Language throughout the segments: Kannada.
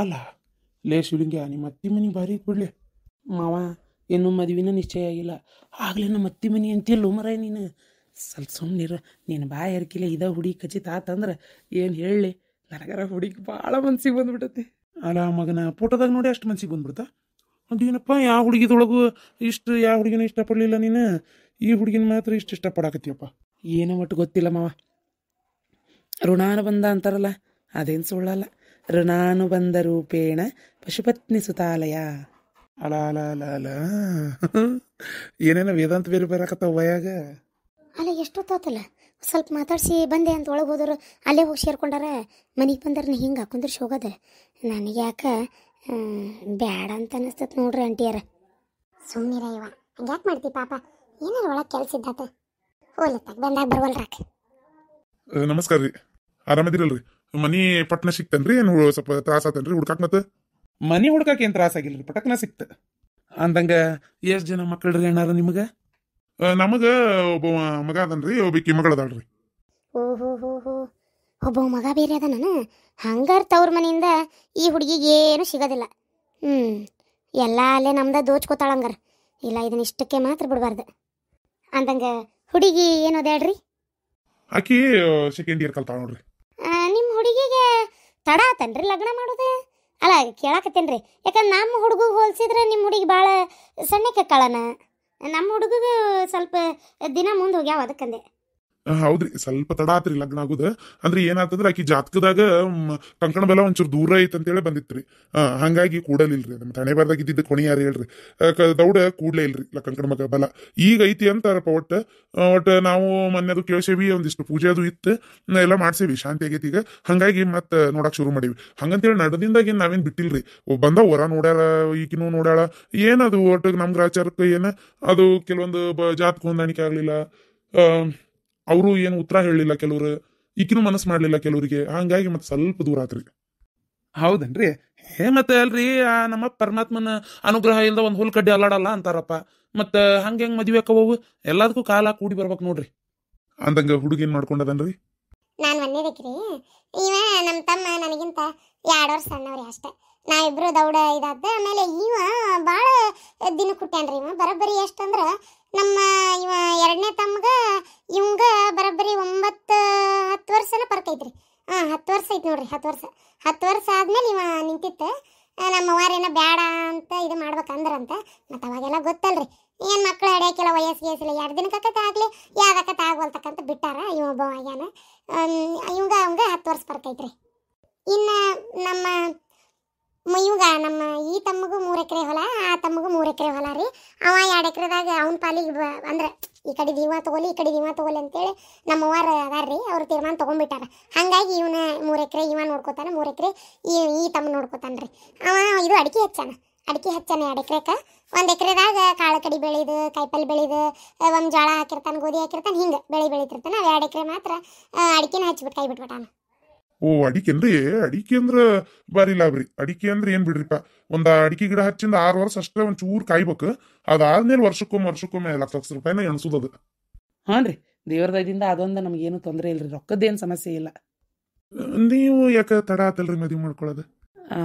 ಅಲ್ಲ ಲೇ ಶಿವಲಿಂಗ ನಿಮ್ಮ ಅತ್ತಿ ಮನೆ ಭಾರಿ ಬಿಡ್ಲಿ ಮಾವ ಏನು ಮದುವೆನೂ ನಿಶ್ಚಯ ಆಗಿಲ್ಲ ಆಗಲೇ ನಮ್ಮ ಅತ್ತಿ ಮನೆ ಅಂತಿಲ್ಲ ಮರ ನೀನು ಸ್ವಲ್ಪ ಸುಮ್ಮನಿರು ನೀನು ಬಾಯ ಹರಿಕಿಲ್ಲ ಇದ ಹುಡಿ ಖಚಿತ ಆತಂದ್ರೆ ಏನು ಹೇಳಿ ನನಗರ ಹುಡುಗಿ ಭಾಳ ಮನ್ಸಿಗೆ ಬಂದ್ಬಿಟ್ಟತಿ ಅಲ್ಲ ಮಗನ ಫೋಟೋದಾಗ ನೋಡಿ ಅಷ್ಟು ಮನ್ಸಿಗೆ ಬಂದ್ಬಿಡ್ತಾ ಅದೇನಪ್ಪ ಯಾವ ಹುಡುಗಿದೊಳಗು ಇಷ್ಟು ಯಾವ ಹುಡುಗಿನ ಇಷ್ಟಪಡಲಿಲ್ಲ ನೀನು ಈ ಹುಡುಗಿನ ಮಾತ್ರ ಇಷ್ಟು ಇಷ್ಟಪಡಾಕತ್ತೀಯಪ್ಪ ಏನೋ ಒಟ್ಟು ಗೊತ್ತಿಲ್ಲ ಮಾವ ಋಣಾನ ಬಂದ ಅಂತಾರಲ್ಲ ಅದೇನು ಸುಳ್ಳಲ್ಲ ಋಣಾನುಬಂಧರೂಪೇಣ ರೂಪೇಣ ಸುತಾಲಯ ಅಲ ಅಲ ಏನೇನ ವೇದಾಂತ ಬೇರೆ ಬರಕತ್ತಾವ ವಯಾಗ ಅಲ್ಲ ಎಷ್ಟೊತ್ತಾತಲ್ಲ ಸ್ವಲ್ಪ ಮಾತಾಡ್ಸಿ ಬಂದೆ ಅಂತ ಒಳಗೆ ಹೋದರು ಅಲ್ಲೇ ಹೋಗಿ ಸೇರ್ಕೊಂಡಾರ ಮನೆಗೆ ಬಂದ್ರೆ ನೀ ಹಿಂಗೆ ಹಾಕೊಂಡ್ರೆ ಹೋಗೋದೆ ನನಗೆ ಯಾಕೆ ಬೇಡ ಅಂತ ಅನಿಸ್ತತ್ ನೋಡ್ರಿ ಅಂಟಿಯಾರ ಸುಮ್ಮನಿರ ಇವ ಯಾಕೆ ಮಾಡ್ತಿ ಪಾಪ ಏನಾರ ಒಳಗೆ ಕೆಲಸ ಇದ್ದಾತ ಹೋಲತ್ತಾಗ ಬಂದಾಗ ಬರವಲ್ರಾಕ ನಮಸ್ಕಾರ ರೀ ಆರಾಮದಿರಲ್ರಿ ಮನಿ ಪಟ್ನ ಸಿಕ್ತನ್ರಿ ಏನು ಸ್ವಲ್ಪ ತ್ರಾಸ ಆತನ್ರಿ ಹುಡ್ಕಾಕ್ ಮತ್ತೆ ಮನಿ ಹುಡ್ಕಾಕ ಏನ್ ತ್ರಾಸ ಆಗಿಲ್ರಿ ಪಟಕ್ನ ಸಿಕ್ತ ಅಂದಂಗ ಎಷ್ಟ್ ಜನ ಮಕ್ಕಳ್ರಿ ಅಣ್ಣಾರ ನಿಮ್ಗ ನಮಗ ಒಬ್ಬ ಮಗ ಅದನ್ರಿ ಒಬ್ಬಕಿ ಮಗಳದಾಳ್ರಿ ಓ ಹೋ ಹೋ ಒಬ್ಬ ಮಗ ಬೇರೆ ಅದ ನಾನು ಹಂಗಾರ ತವ್ರ ಮನೆಯಿಂದ ಈ ಹುಡುಗಿಗೆ ಏನು ಸಿಗೋದಿಲ್ಲ ಹ್ಮ್ ಎಲ್ಲ ಅಲ್ಲೇ ನಮ್ದ ದೋಚ್ಕೋತಾಳ ಇಲ್ಲ ಇದನ್ನ ಇಷ್ಟಕ್ಕೆ ಮಾತ್ರ ಬಿಡಬಾರ್ದು ಅಂದಂಗ ಹುಡುಗಿ ಏನು ಅದ ಆಕಿ ಸೆಕೆಂಡ್ ಇಯರ್ ಕಲ್ತಾಳ ನೋಡ್ರಿ ತಡ ತನ್ರಿ ಲಗ್ನ ಮಾಡೋದೆ ಅಲ್ಲ ಕೇಳಾಕತ್ತೇನ್ರಿ ಯಾಕಂದ್ರೆ ನಮ್ಮ ಹುಡುಗ ಹೋಲಿಸಿದ್ರೆ ನಿಮ್ಮ ಹುಡುಗಿ ಭಾಳ ಸಣ್ಣಕ್ಕೆ ಕಳನ ನಮ್ಮ ಹುಡುಗಿಗೆ ಸ್ವಲ್ಪ ದಿನ ಮುಂದೆ ಹೋಗ್ಯಾವ ಅದಕ್ಕಂದೆ ಹೌದ್ರಿ ಸ್ವಲ್ಪ ತಡ ಆತ್ರಿ ಲಗ್ನ ಆಗುದ ಅಂದ್ರೆ ಏನಾತಂದ್ರ ಆಕಿ ಜಾತಕದಾಗ ಕಂಕಣ ಬೆಲ ಒಂಚೂರು ದೂರ ಐತ್ ಅಂತೇಳಿ ಬಂದಿತ್ರಿ ಹಂಗಾಗಿ ಕೂಡಲಿಲ್ರಿ ನಮ್ಮ ತಣೆ ಬಾರ್ದಾಗ ಇದ್ದಿದ್ದ ಕೊಣಿ ಹೇಳ್ರಿ ದೌಡ ಕೂಡ್ಲೇ ಇಲ್ರಿ ಕಂಕಣ ಮಗ ಬಲ ಈಗ ಐತಿ ಅಂತಾರಪ್ಪ ಒಟ್ಟ ಒಟ್ಟ ನಾವು ಅದು ಕೇಳ್ಸೇವಿ ಒಂದಿಷ್ಟು ಪೂಜೆ ಅದು ಇತ್ತು ಎಲ್ಲ ಮಾಡ್ಸೇವಿ ಶಾಂತಿ ಆಗೈತಿ ಈಗ ಹಂಗಾಗಿ ಮತ್ತೆ ನೋಡಕ್ ಶುರು ಮಾಡಿವಿ ಹಂಗಂತೇಳಿ ನಡೆದಿಂದಾಗ ಏನ್ ನಾವೇನ್ ಬಿಟ್ಟಿಲ್ರಿ ಬಂದ ಹೊರ ನೋಡ್ಯಾಳ ಈಕಿನೂ ನೋಡ್ಯಾಳ ಏನದು ಒಟ್ಟು ನಮ್ ಗ್ರಾಚಾರಕ್ಕೆ ಏನ ಅದು ಕೆಲವೊಂದು ಜಾತಕ ಹೊಂದಾಣಿಕೆ ಆಗ್ಲಿಲ್ಲ ಅವರು ಏನು ಉತ್ತರ ಹೇಳಲಿಲ್ಲ ಕೆಲವರು ಈಕಿನೂ ಮನಸ್ಸು ಮಾಡಲಿಲ್ಲ ಕೆಲವರಿಗೆ ಹಂಗಾಗಿ ಮತ್ತೆ ಸ್ವಲ್ಪ ದೂರ ಆತ್ರಿ ಹೌದನ್ರಿ ಹೇ ಮತ್ತೆ ಅಲ್ರಿ ಆ ನಮ್ಮ ಪರಮಾತ್ಮನ ಅನುಗ್ರಹ ಇಲ್ಲದ ಒಂದು ಹುಲ್ ಕಡ್ಡಿ ಅಲ್ಲಾಡಲ್ಲ ಅಂತಾರಪ್ಪ ಮತ್ತೆ ಹಂಗ ಹೆಂಗ್ ಮದ್ವೆ ಅಕ್ಕವು ಎಲ್ಲದಕ್ಕೂ ಕಾಲ ಕೂಡಿ ಬರ್ಬೇಕು ನೋಡ್ರಿ ಅಂದಂಗ ಹುಡುಗಿನ್ ಮಾಡ್ಕೊಂಡದನ್ರಿ ನಾನು ಒಂದೇದಕ್ರಿ ಇವ ನಮ್ಮ ತಮ್ಮ ನನಗಿಂತ ಎರಡು ವರ್ಷ ಸಣ್ಣವ್ರಿ ಅಷ್ಟೇ ನಾವಿಬ್ರು ದೌಡ ಇದಾದ ಆಮೇಲೆ ಇವ ಭಾಳ ದಿನ ಕುಟ್ಯಾನ್ರಿ ಇವ ಎಷ್ಟಂದ್ರ ನಮ್ಮ ಇವ ಎರಡನೇ ತಮ್ಮಗ ಇವಂಗ ಬರೋಬ್ಬರಿ ಒಂಬತ್ತು ಹತ್ತು ವರ್ಷನ ಬರ್ತೈತ್ರಿ ಹಾ ಹಾಂ ಹತ್ತು ವರ್ಷ ಐತೆ ನೋಡ್ರಿ ಹತ್ತು ವರ್ಷ ಹತ್ತು ವರ್ಷ ಆದ್ಮೇಲೆ ಇವ ನಿಂತಿತ್ತು ನಮ್ಮ ಅವ್ವಾರೇನೋ ಬೇಡ ಅಂತ ಇದು ಮಾಡ್ಬೇಕಂದ್ರಂತ ಮತ್ತು ಅವಾಗೆಲ್ಲ ಗೊತ್ತಲ್ರಿ ಏನು ಮಕ್ಕಳು ಹಡ್ಯಾಕಿಲ್ಲ ವಯಸ್ಸು ವಯಸ್ಸಿಲ್ಲ ಎರಡು ದಿನಕ್ಕತ್ತ ಆಗಲಿ ಯಾವ್ದಕ್ಕತ್ತ ಆಗ್ವಲ್ತಕ್ಕಂತ ಬಿಟ್ಟಾರ ಇವ ಒಬ್ಬ ಇವಾಗ ಇವಂಗ ಅವಂಗ ಹತ್ತು ವರ್ಷ ಬರ್ತೈತ್ರಿ ಇನ್ನು ನಮ್ಮ ಇವಾಗ ನಮ್ಮ ಈ ತಮ್ಮಗೂ ಮೂರು ಎಕರೆ ಹೊಲ ಆ ತಮ್ಮಗೂ ಮೂರು ಎಕರೆ ಹೊಲ ರೀ ಅವ ಎರಡು ಎಕರೆದಾಗ ಅವ್ನ ಪಾಲಿಗೆ ಬ ಅಂದ್ರೆ ಈ ಕಡೆ ದೀವ ತಗೊಲಿ ಈ ಕಡೆ ದೀವ ತಗೊಲಿ ಅಂತೇಳಿ ನಮ್ಮವ್ವಾರ ಅದಾರ ರೀ ಅವ್ರು ತೀರ್ಮಾನ ತೊಗೊಂಡ್ಬಿಟ್ಟಾರ ಹಂಗಾಗಿ ಇವನ ಮೂರು ಎಕರೆ ಇವ ನೋಡ್ಕೋತಾನೆ ಮೂರು ಎಕರೆ ಈ ಈ ತಮ್ಮ ನೋಡ್ಕೋತಾನೆ ರೀ ಅವ ಇದು ಅಡಿಕೆ ಹಚ್ಚಾನ ಅಡಿಕೆ ಹಚ್ಚಾನ ಎರಡು ಎಕರೆಕ ಒಂದು ಎಕರೆದಾಗ ಕಾಳು ಕಡಿ ಬೆಳೆದು ಕಾಯಿಪಲ್ಲೆ ಬೆಳೆದು ಒಂದು ಜೋಳ ಹಾಕಿರ್ತಾನೆ ಗೋಧಿ ಹಾಕಿರ್ತಾನೆ ಹಿಂಗೆ ಬೆಳೆ ಬೆಳೀತಿರ್ತಾನೆ ಎರಡು ಎಕರೆ ಮಾತ್ರ ಅಡಿಕೆನ ಹಚ್ಬಿಟ್ಟು ಕೈ ಬಿಟ್ಬಿಟ್ಟಾನ ಓ ಏ ಅಡಿಕೆ ಅಂದ್ರ ಬಾರಿ ಲಾಭ್ರಿ ಅಡಿಕೆ ಅಂದ್ರೆ ಏನ್ ಬಿಡ್ರಿಪ್ಪ ಒಂದ್ ಅಡಿಕೆ ಗಿಡ ಹಚ್ಚಿಂದ ಆರು ವರ್ಷ ಅಷ್ಟೇ ಒಂದ್ ಚೂರ್ ಕಾಯ್ಬೇಕು ಅದಾದ್ಮೇಲೆ ವರ್ಷಕ್ಕೊಮ್ಮೆ ವರ್ಷಕ್ಕೊಮ್ಮೆ ಲಕ್ಷ ಲಕ್ಷ ರೂಪಾಯಿನ ಎಣಸುದದು ಹಾನ್ರಿ ದೇವ್ರ ಅದೊಂದ ನಮ್ಗೇನು ತೊಂದರೆ ಇಲ್ರಿ ರೊಕ್ಕದೇನ್ ಸಮಸ್ಯೆ ಇಲ್ಲ ನೀವು ಯಾಕ ತಡ ಆತಲ್ರಿ ಮದ್ವಿ ಮಾಡ್ಕೊಳ್ಳೋದು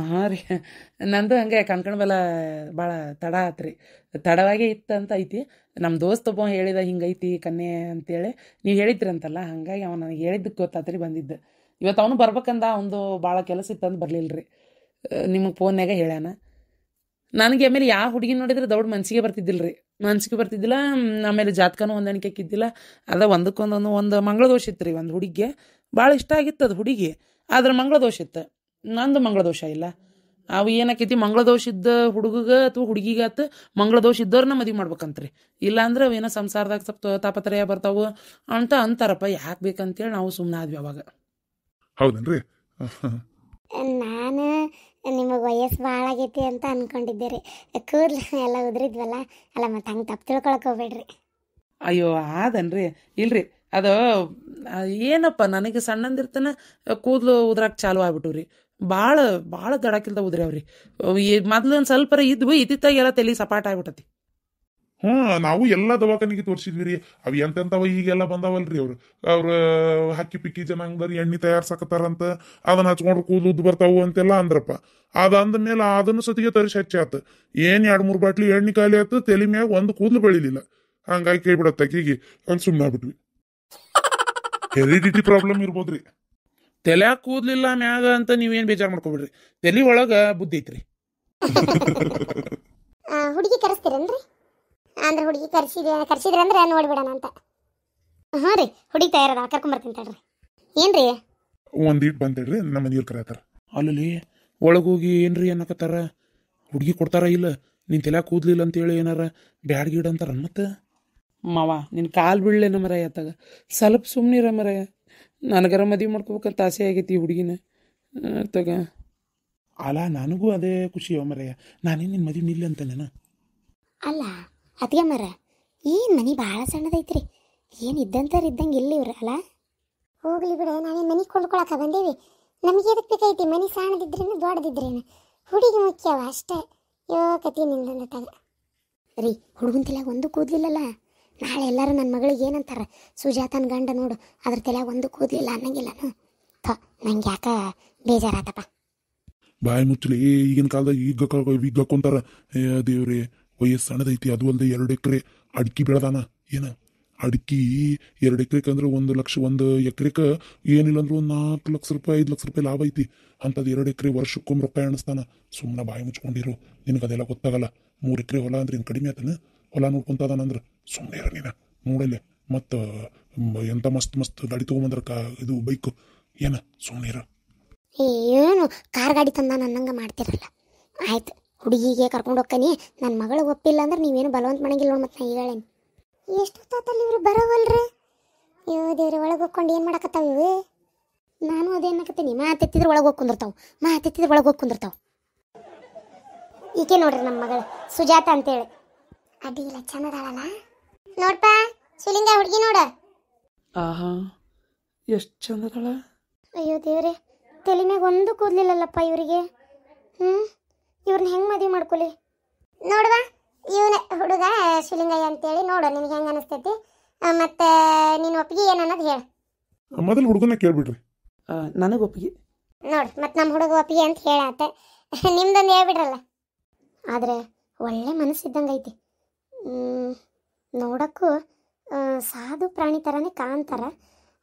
ಹಾಂ ರೀ ನಂದು ಹಂಗೆ ಕಣ್ಕಣ ಬೆಲ್ಲ ಭಾಳ ತಡ ಆತ್ರಿ ತಡವಾಗೇ ಅಂತ ಐತಿ ನಮ್ಮ ದೋಸ್ತ ಒಬ್ಬ ಹೇಳಿದ ಹಿಂಗೈತಿ ಕನ್ಯೆ ಅಂತೇಳಿ ನೀವು ಹೇಳಿದ್ರಿ ಅಂತಲ್ಲ ಹಂಗಾಗಿ ನನಗೆ ಹೇಳಿದ್ದಕ್ಕೆ ಗೊತ್ತಾತ್ರಿ ಬಂದಿದ್ದು ಇವತ್ತು ಅವನು ಬರ್ಬೇಕಂದ ಒಂದು ಭಾಳ ಕೆಲಸ ಇತ್ತಂದು ಬರಲಿಲ್ಲ ರೀ ನಿಮಗೆ ಫೋನ್ಯಾಗ ಹೇಳ್ಯಾನ ನನಗೆ ಆಮೇಲೆ ಯಾವ ಹುಡುಗಿ ನೋಡಿದ್ರೆ ದೌಡ್ ಮನ್ಸಿಗೆ ಬರ್ತಿದ್ದಿಲ್ಲ ರೀ ಮನ್ಸಿಗೆ ಬರ್ತಿದ್ದಿಲ್ಲ ಆಮೇಲೆ ಜಾತಕನೂ ಹೊಂದಾಣಿಕೆ ಕಿದ್ದಿಲ್ಲ ಅದ ಒಂದಕ್ಕೊಂದೊಂದು ಒಂದು ಮಂಗಳ ದೋಷ ಇತ್ತು ರೀ ಒಂದು ಹುಡುಗಿಗೆ ಭಾಳ ಇಷ್ಟ ಆಗಿತ್ತು ಅದು ಹುಡುಗಿ ಆದ್ರೆ ಮಂಗಳ ದೋಷ ಇತ್ತು ನಂದು ಮಂಗಳ ದೋಷ ಇಲ್ಲ ಅವು ಏನಾಕೈತಿ ಮಂಗಳ ದೋಷ ಇದ್ದ ಹುಡುಗಗೆ ಅಥವಾ ಹುಡುಗಿಗಾತು ಮಂಗಳ ದೋಷ ಇದ್ದವ್ರನ್ನ ಮದುವೆ ಮಾಡ್ಬೇಕಂತ್ರಿ ಇಲ್ಲಾಂದ್ರೆ ಏನೋ ಸಂಸಾರದಾಗ ಸ್ವಲ್ಪ ತಾಪತ್ರಯ ಬರ್ತಾವು ಅಂತ ಅಂತಾರಪ್ಪ ಯಾಕೆ ಬೇಕಂತೇಳಿ ನಾವು ಸುಮ್ಮನೆ ಆದ್ವಿ ಅವಾಗ ಹೌದನ್ರಿ ನಾನು ನಿಮಗೆ ವಯಸ್ಸು ಭಾಳ ಆಗೈತಿ ಅಂತ ಅನ್ಕೊಂಡಿದ್ದೆ ರೀ ಕೂದಲು ಎಲ್ಲ ಉದ್ರಿದ್ವಲ್ಲ ಅಲ್ಲ ಮತ್ತೆ ಹಂಗೆ ತಪ್ಪು ತಿಳ್ಕೊಳಕ್ ಹೋಗ್ಬೇಡ್ರಿ ಅಯ್ಯೋ ಆದನ್ರಿ ಇಲ್ರಿ ಅದು ಏನಪ್ಪ ನನಗೆ ಸಣ್ಣಂದಿರ್ತನ ಕೂದಲು ಉದ್ರಾಕ್ ಚಾಲು ಆಗ್ಬಿಟ್ಟು ರೀ ಭಾಳ ಭಾಳ ದಡಕ್ಕಿಲ್ದ ಉದ್ರ್ಯಾವ್ರಿ ಮೊದ್ಲು ಒಂದು ಸ್ವಲ್ಪ ಇದ್ವು ಇದ್ದಿತ್ತಾಗೆಲ್ಲ ತಲೆ ಸಪಾಟ ಆಗ್ಬಿಟ್ಟತಿ ಹ್ಮ್ ನಾವು ಎಲ್ಲ ದವಾಖಾನಿಗೆ ತೋರಿಸಿದ್ವಿ ರೀ ಅವು ಎಂತೆಂತವ ಈಗೆಲ್ಲ ಬಂದಾವಲ್ರಿ ಅವ್ರು ಅವ್ರ ಹಕ್ಕಿ ಪಿಕ್ಕಿ ಜನಾಂಗದವ್ರು ಎಣ್ಣೆ ತಯಾರ್ಸಕತ್ತಾರಂತ ಅದನ್ನ ಹಚ್ಕೊಂಡ್ರೆ ಕೂದಲು ಉದ್ದು ಬರ್ತಾವು ಅಂತೆಲ್ಲ ಅಂದ್ರಪ್ಪ ಅದ ಅಂದ ಮೇಲೆ ಅದನ್ನು ಸತಿಗೆ ತರಿಸಿ ಆತ ಏನ್ ಎರಡ್ ಮೂರ್ ಬಾಟ್ಲಿ ಎಣ್ಣೆ ಖಾಲಿ ಆಯ್ತು ತಲೆ ಮ್ಯಾಗ ಒಂದು ಕೂದಲು ಬೆಳಿಲಿಲ್ಲ ಹಂಗಾಗಿ ಕೈ ಬಿಡತ್ತ ಕೀಗಿ ಅಂತ ಸುಮ್ಮನೆ ಆಗ್ಬಿಟ್ವಿ ಹೆರಿಡಿಟಿ ಪ್ರಾಬ್ಲಮ್ ಇರ್ಬೋದ್ರಿ ತಲೆ ಕೂದ್ಲಿಲ್ಲ ಮ್ಯಾಗ ಅಂತ ನೀವೇನ್ ಬೇಜಾರ್ ಮಾಡ್ಕೊಬಿಡ್ರಿ ತಲೆ ಒಳಗ ಬುದ್ಧಿ ಐತ್ರಿ ಹುಡುಗಿ ಕರೆಸ್ತೀರೇನ್ರಿ ಅಂದ್ರೆ ಹುಡುಗಿ ಕರ್ಸಿದ ಕರ್ಸಿದ್ರೆ ಅಂದ್ರೆ ನೋಡ್ಬಿಡೋಣ ಅಂತ ಹಾಂ ರೀ ಹುಡುಗಿ ತಯಾರದ ಕರ್ಕೊಂಬರ್ತೀನಿ ತಡ್ರಿ ಏನ್ರಿ ಒಂದಿಟ್ಟು ಬಂದೇಳ್ರಿ ನಮ್ಮ ಮನೆಯವ್ರು ಕರೆತಾರ ಅಲ್ಲಿ ಒಳಗೋಗಿ ಏನ್ರಿ ಅನ್ನಕತ್ತಾರ ಹುಡುಗಿ ಕೊಡ್ತಾರ ಇಲ್ಲ ನಿನ್ ತಲೆ ಕೂದ್ಲಿಲ್ಲ ಅಂತ ಹೇಳಿ ಏನಾರ ಬ್ಯಾಡ್ ಗೀಡ್ ಅಂತಾರ ಮತ್ತೆ ಮಾವ ನಿನ್ ಕಾಲು ಬೀಳ್ಲೆ ನಮ್ಮರಾಯ ಅತ್ತಾಗ ಸ್ವಲ್ಪ ಸುಮ್ಮನಿರ ರಮರಾಯ ನನಗರ ಮದುವೆ ಮಾಡ್ಕೋಬೇಕಂತ ಆಸೆ ಆಗೈತಿ ಈ ಹುಡುಗಿನ ತಗ ಅಲ್ಲ ನನಗೂ ಅದೇ ಖುಷಿ ಅಮ್ಮರಯ್ಯ ನಾನೇ ನಿನ್ನ ಮದುವೆ ನಿಲ್ಲ ಅಂತ ನಾನು ಅಲ್ಲ ಅತಿಗೆ ಮರ ಏನು ಮನೆ ಭಾಳ ಸಣ್ಣದೈತ್ರಿ ಏನು ಇದ್ದಂಥವ್ರು ಇದ್ದಂಗೆ ಇಲ್ಲ ಇವ್ರ ಅಲ್ಲ ಹೋಗ್ಲಿ ಬಿಡ ನಾನೇ ಮನೆ ಕೊಂಡ್ಕೊಳಕ ಬಂದೇವಿ ನಮಗೆ ಎದಕ್ಕೆ ಬೇಕೈತಿ ಮನೆ ಸಣ್ಣದಿದ್ರೇನು ದೊಡ್ಡದಿದ್ರೇನು ಹುಡುಗಿ ಮುಖ್ಯವ ಅಷ್ಟೇ ಯೋ ಕತಿ ನಿಂದಂದತಾಗ ರೀ ಹುಡುಗನ ತಲೆಯಾಗ ಒಂದು ಕೂದಲಿಲ್ಲಲ್ಲ ನಾಳೆ ಎಲ್ಲರೂ ನನ್ನ ಮಗಳಿಗೆ ಏನಂತಾರೆ ಸುಜಾತನ ಗಂಡ ನೋಡು ಅದ್ರ ತಲೆಯಾಗ ಒಂದು ಕೂದಲಿಲ್ಲ ಅನ್ನಂಗಿಲ್ಲ ಥ ನಂಗೆ ಯಾಕ ಬೇಜಾರಾತಪ್ಪ ಬಾಯಿ ಮುಚ್ಚಲಿ ಈಗಿನ ಕಾಲದಾಗ ಈಗ ವಿಗ್ ಅಯ್ಯೋ ದೇವ್ರಿ ವಯಸ್ಸು ಐತಿ ಅದು ಅಲ್ಲದೆ ಎರಡು ಎಕರೆ ಅಡ್ಕಿ ಬೆಳೆದಾನ ಏನ ಅಡ್ಕಿ ಎರಡು ಎಕರೆಕ್ ಅಂದ್ರೆ ಒಂದು ಲಕ್ಷ ಒಂದು ಎಕರೆಕ ಏನಿಲ್ಲ ಅಂದ್ರೆ ಒಂದು ನಾಲ್ಕು ಲಕ್ಷ ರೂಪಾಯಿ ಐದು ಲಕ್ಷ ರೂಪಾಯಿ ಲಾಭ ಐತಿ ಅಂಥದ್ದು ಎರಡು ಎಕರೆ ವರ್ಷಕ್ಕೊಮ್ಮೆ ರೂಪಾಯಿ ಅಣಸ್ತಾನ ಸುಮ್ಮನೆ ಬಾಯಿ ಮುಚ್ಕೊಂಡಿರು ನಿನಗೆ ಅದೆಲ್ಲ ಗೊತ್ತಾಗಲ್ಲ ಮೂರು ಎಕರೆ ಹೊಲ ಅಂದ್ರೆ ಇನ್ ಕಡಿಮೆ ಆತನ ಹೊಲ ಅಂದ್ರೆ ಸುಮ್ಮನೆ ಇರ ನೀನ ನೋಡಲ್ಲ ಮತ್ತು ಎಂತ ಮಸ್ತ್ ಮಸ್ತ್ ಗಾಡಿ ತಗೊಂಬಂದ್ರ ಕಾ ಇದು ಬೈಕು ಏನ ಸುಮ್ಮನೆ ಇರ ಏನು ಕಾರ್ ಗಾಡಿ ತಂದ ನನ್ನಂಗೆ ಮಾಡ್ತಿರಲ್ಲ ಆಯ್ತು ಹುಡುಗಿಗೆ ಕರ್ಕೊಂಡು ಹೋಗ್ತೀನಿ ನನ್ನ ಮಗಳು ಒಪ್ಪಿಲ್ಲ ಅಂದ್ರೆ ನೀವೇನು ಬಲವಂತ ಮಾಡಂಗಿಲ್ಲ ನೋಡಿ ಮತ್ತೆ ನಾನು ಈಗ ಹೇಳೇನು ಇವರು ಬರೋವಲ್ರಿ ಅಯ್ಯೋ ದೇವ್ರಿ ಒಳಗೆ ಹೋಗ್ಕೊಂಡು ಏನು ಮಾಡಕತ್ತಾವ ಇವು ನಾನು ಅದೇನಕತ್ತೀನಿ ಮಾತೆತ್ತಿದ್ರೆ ಒಳಗೆ ಹೋಗಿ ಕುಂದಿರ್ತಾವೆ ಮಾತೆತ್ತಿದ್ರೆ ಒಳಗೆ ಹೋಗಿ ಕುಂದಿರ್ತಾವೆ ಈಕೆ ನೋಡ್ರಿ ನಮ್ಮ ಮಗಳು ಸುಜಾತ ಅಂತೇಳಿ ಇಲ್ಲ ಚಂದದಾಳಲ್ಲ ನೋಡ್ಪ ಸುಲಿಂಗ ಹುಡುಗಿ ನೋಡ ಆಹಾ ಎಷ್ಟು ಚಂದದಾಳ ಅಯ್ಯೋ ದೇವ್ರೆ ತಲೆ ಒಂದು ಕೂದಲಿಲ್ಲಲ್ಲಪ್ಪ ಇವರಿಗೆ ಹ್ಞೂ ಇವ್ರನ್ನ ಹೆಂಗೆ ಮದ್ವೆ ಮಾಡ್ಕೊಲಿ ನೋಡುವ ಇವನ ಹುಡುಗ ಶಿಲಿಂಗಯ್ಯ ಅಂತೇಳಿ ನೋಡು ನಿನಗೆ ಹೆಂಗ ಅನಿಸ್ತೈತಿ ಮತ್ತೆ ನೀನು ಒಪ್ಪಿಗೆ ಏನು ಹೇಳ ಹೇಳು ಮೊದಲು ಹುಡುಗನ ಕೇಳ್ಬಿಡ್ರಿ ನನಗೆ ಒಪ್ಪಿಗೆ ನೋಡ್ರಿ ಮತ್ತೆ ನಮ್ಮ ಹುಡುಗ ಒಪ್ಪಿಗೆ ಅಂತ ಹೇಳತ್ತೆ ನಿಮ್ದೊಂದು ಹೇಳ್ಬಿಡ್ರಲ್ಲ ಆದರೆ ಒಳ್ಳೆ ಮನಸ್ಸಿದ್ದಂಗೆ ಐತಿ ನೋಡೋಕ್ಕೂ ಸಾಧು ಪ್ರಾಣಿ ಥರನೇ ಕಾಣ್ತಾರ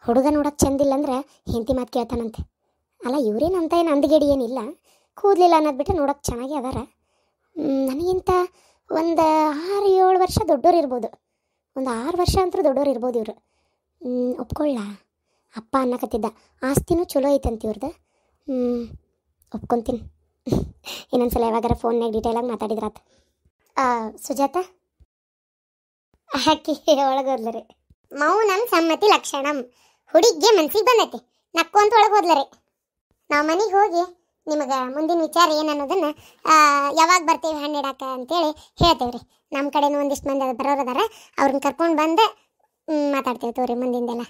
ಹುಡುಗ ನೋಡಕ್ಕೆ ಚಂದಿಲ್ಲ ಅಂದ್ರೆ ಹೆಂಡತಿ ಮಾತು ಕೇಳ್ತಾನಂತೆ ಅಲ್ಲ ಇವ್ರೇನು ಅಂತ ಏನು ಅಂದಗೇಡಿ ಏನಿಲ್ಲ ಕೂದಲಿಲ್ಲ ಅನ್ನೋದು ಬಿಟ್ಟು ನೋಡೋಕೆ ಚೆನ್ನಾಗಿ ಅದಾರ ನನಗಿಂತ ಒಂದು ಆರು ಏಳು ವರ್ಷ ದೊಡ್ಡೋರು ಇರ್ಬೋದು ಒಂದು ಆರು ವರ್ಷ ಅಂತೂ ದೊಡ್ಡವ್ರು ಇರ್ಬೋದು ಇವರು ಒಪ್ಕೊಳ್ಳ ಅಪ್ಪ ಅನ್ನಕತ್ತಿದ್ದ ಆಸ್ತಿನೂ ಚಲೋ ಐತಂತ ಇವ್ರದ್ದು ಒಪ್ಕೊತೀನಿ ಇನ್ನೊಂದ್ಸಲ ಯಾವಾಗಾರ ಫೋನ್ನಾಗ ಡೀಟೇಲಾಗಿ ಆತ ಸುಜಾತ ಅಕ್ಕಿ ಒಳಗೋದ್ಲರಿ ಮೌನಂ ಸಮ್ಮತಿ ಲಕ್ಷಣಂ ಹುಡುಗಿಗೆ ಮನ್ಸಿಗೆ ಬಂದೈತಿ ನಕ್ಕೊಂತ ರೀ ನಾವು ಮನೆಗೆ ಹೋಗಿ ನಿಮಗೆ ಮುಂದಿನ ವಿಚಾರ ಏನು ಅನ್ನೋದನ್ನು ಯಾವಾಗ ಬರ್ತೀವಿ ಹಣ್ಣು ಇಡಕ್ಕ ಅಂತೇಳಿ ಹೇಳ್ತೇವೆ ರೀ ನಮ್ಮ ಕಡೆನೂ ಒಂದಿಷ್ಟು ಮಂದಿ ಬರೋರು ಅದಾರ ಅವ್ರನ್ನ ಕರ್ಕೊಂಡು ಬಂದು ಮಾತಾಡ್ತೇವೆ ತೋರಿ ಮುಂದಿಂದೆಲ್ಲ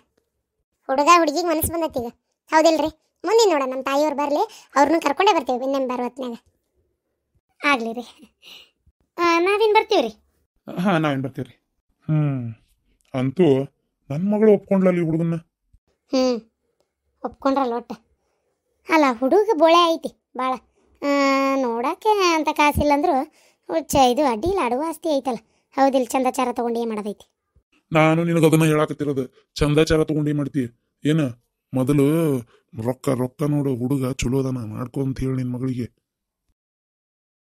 ಹುಡುಗ ಹುಡುಗಿಗೆ ಮನಸ್ಸು ಬಂದೈತಿ ಈಗ ಹೌದಿಲ್ರಿ ಮುಂದಿನ ನೋಡೋಣ ನಮ್ಮ ತಾಯಿಯವ್ರು ಬರಲಿ ಅವ್ರನ್ನೂ ಕರ್ಕೊಂಡೇ ಬರ್ತೀವಿ ಇನ್ನೇನ್ ಬರೋ ಹೊತ್ನಾಗ ಆಗಲಿ ರೀ ನಾವೇನು ಬರ್ತೀವಿ ರೀ ಹಾಂ ನಾವೇನು ಬರ್ತೀವಿ ರೀ ಹ್ಞೂ ಅಂತೂ ನನ್ನ ಮಗಳು ಒಪ್ಕೊಂಡ್ಲಲ್ಲಿ ಹುಡುಗನ್ನ ಹ್ಞೂ ಒಪ್ಕೊಂಡ್ರಲ್ಲ ಒಟ್ಟು ಅಲ್ಲ ಹುಡುಗ ಬೋಳೆ ಐತಿ ಭಾಳ ನೋಡೋಕ್ಕೆ ಅಂತ ಕಾಸಿಲ್ಲ ಅಂದ್ರೂ ಚ ಇದು ಇಲ್ಲ ಅಡುವ ಆಸ್ತಿ ಐತಲ್ಲ ಹೌದಿಲ್ಲ ಚಂದಾಚಾರ ತಗೊಂಡು ಏನು ಮಾಡೋದೈತಿ ನಾನು ನಿನಗೆ ಅದನ್ನ ಹೇಳಾಕತ್ತಿರೋದು ಚಂದಾಚಾರ ತಗೊಂಡೇ ಏನು ಮಾಡ್ತಿ ಏನು ಮೊದಲು ರೊಕ್ಕ ರೊಕ್ಕ ನೋಡು ಹುಡುಗ ಚಲೋ ಮಾಡ್ಕೊಂತ ಮಾಡ್ಕೊ ಅಂತ ಹೇಳಿ ನಿನ್ನ ಮಗಳಿಗೆ